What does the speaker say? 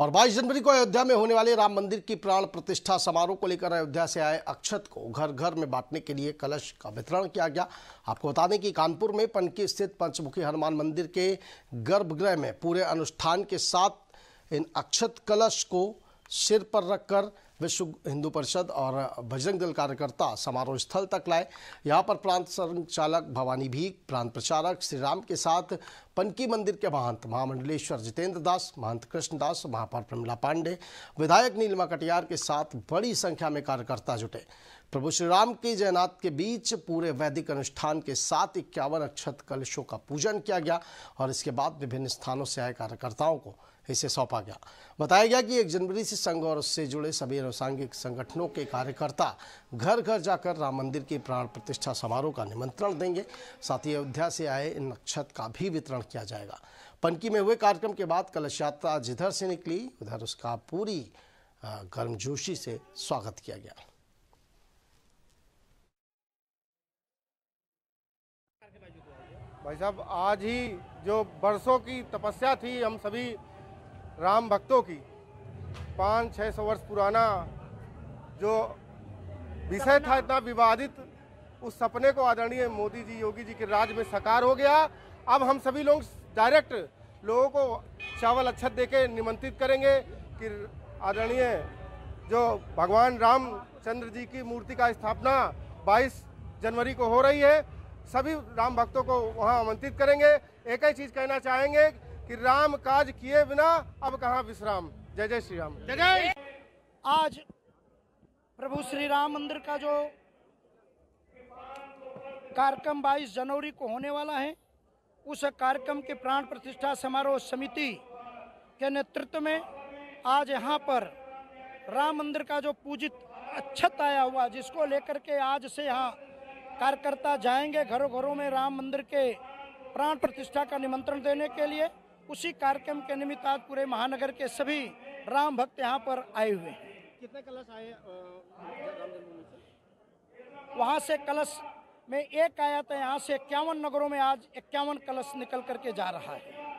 और 22 जनवरी को अयोध्या में होने वाले राम मंदिर की प्राण प्रतिष्ठा समारोह को लेकर अयोध्या से आए अक्षत को घर घर में बांटने के लिए कलश का वितरण किया गया आपको बता दें कि कानपुर में पनकी स्थित पंचमुखी हनुमान मंदिर के गर्भगृह में पूरे अनुष्ठान के साथ इन अक्षत कलश को सिर पर रखकर विश्व हिंदू परिषद और बजरंग दल कार्यकर्ता समारोह स्थल तक लाए यहाँ पर प्रांत संचालक भवानी भी प्रांत प्रचारक श्री राम के साथ पनकी मंदिर के महंत महामंडलेश्वर जितेंद्र दास महंत कृष्णदास महापौर प्रमिला पांडे विधायक नीलमा कटियार के साथ बड़ी संख्या में कार्यकर्ता जुटे प्रभु श्री राम की जयनाथ के बीच पूरे वैदिक अनुष्ठान के साथ इक्यावन अक्षत कलशों का पूजन किया गया और इसके बाद विभिन्न स्थानों से आए कार्यकर्ताओं को इसे सौंपा गया बताया गया कि एक जनवरी से संघ और उससे जुड़े सभी अनुसांगिक संगठनों के कार्यकर्ता घर घर जाकर राम मंदिर के प्राण प्रतिष्ठा समारोह का निमंत्रण देंगे साथ ही अयोध्या से आए इन नक्षत का भी वितरण किया जाएगा पनकी में हुए कार्यक्रम के बाद कलश यात्रा जिधर से निकली उधर उसका पूरी गर्मजोशी से स्वागत किया गया भाई साहब आज ही जो बरसों की तपस्या थी हम सभी राम भक्तों की पाँच छः सौ वर्ष पुराना जो विषय था इतना विवादित उस सपने को आदरणीय मोदी जी योगी जी के राज में साकार हो गया अब हम सभी लोग डायरेक्ट लोगों को चावल अच्छत दे के निमंत्रित करेंगे कि आदरणीय जो भगवान रामचंद्र जी की मूर्ति का स्थापना 22 जनवरी को हो रही है सभी राम भक्तों को वहां आमंत्रित करेंगे एक ही चीज़ कहना चाहेंगे कि राम काज किए बिना अब कहा विश्राम जय जय श्री राम जय जय आज प्रभु श्री राम मंदिर का जो कार्यक्रम 22 जनवरी को होने वाला है उस कार्यक्रम के प्राण प्रतिष्ठा समारोह समिति के नेतृत्व में आज यहाँ पर राम मंदिर का जो पूजित अच्छत आया हुआ जिसको लेकर के आज से यहाँ कार्यकर्ता जाएंगे घरों घरों में राम मंदिर के प्राण प्रतिष्ठा का निमंत्रण देने के लिए उसी कार्यक्रम के निमित्त आज पूरे महानगर के सभी राम भक्त यहाँ पर आए हुए हैं कितने कलश आए वहाँ से कलश में एक आया था यहाँ से इक्यावन नगरों में आज इक्यावन कलश निकल करके जा रहा है